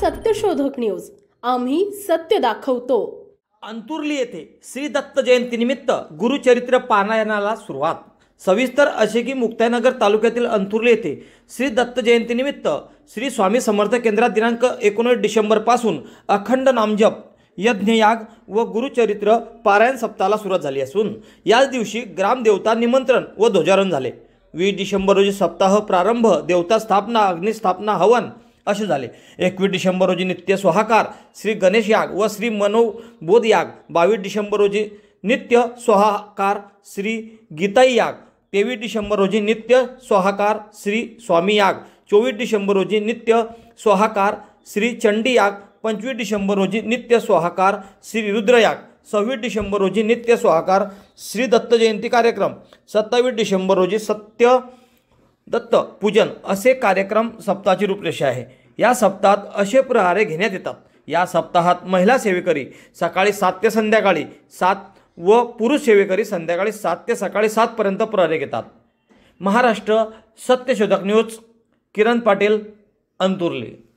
सत्यशोधक न्यूज आम्ही सत्य दाखवतो अंतुर्ली येथे श्री दत्त जयंतीनिमित्त गुरुचरित्र पारायणाला सुरुवात सविस्तर असे की मुक्तायनगर तालुक्यातील अंतुर्ली येथे श्री दत्त जयंतीनिमित्त श्री स्वामी समर्थ केंद्रात दिनांक एकोणीस पासून अखंड नामजप यज्ञयाग व गुरुचरित्र पारायण सप्ताहाला सुरुवात झाली असून याच दिवशी ग्रामदेवता निमंत्रण व ध्वजारोहण झाले वीस डिसेंबर रोजी सप्ताह प्रारंभ देवता स्थापना अग्निस्थापना हवन असे झाले एकवीस डिसेंबर रोजी नित्य स्वाहाकार श्री गणेश याग व श्री मनोबोध याग बावीस डिसेंबर रोजी नित्य स्वाहाकार श्री गीताई याग तेवीस डिसेंबर रोजी नित्य स्वाहाकार श्री स्वामी याग चोवीस डिसेंबर रोजी नित्य स्वाहाकार श्री चंडी याग पंचवीस डिसेंबर रोजी नित्य स्वाहाकार श्री रुद्रयाग सव्वीस डिसेंबर रोजी नित्य स्वाहाकार श्री दत्त जयंती कार्यक्रम सत्तावीस डिसेंबर रोजी सत्य दत्त पूजन असे कार्यक्रम सप्ताहाची रूपरेषा आहे या सप्ताहात असे प्रहारे घेण्यात येतात या सप्ताहात महिला सेवेकरी सकाळी सात ते संध्याकाळी सात व पुरुष सेवेकरी संध्याकाळी सात ते सकाळी सातपर्यंत प्रहारे घेतात महाराष्ट्र सत्यशोधक न्यूज किरण पाटील अंतुर्ली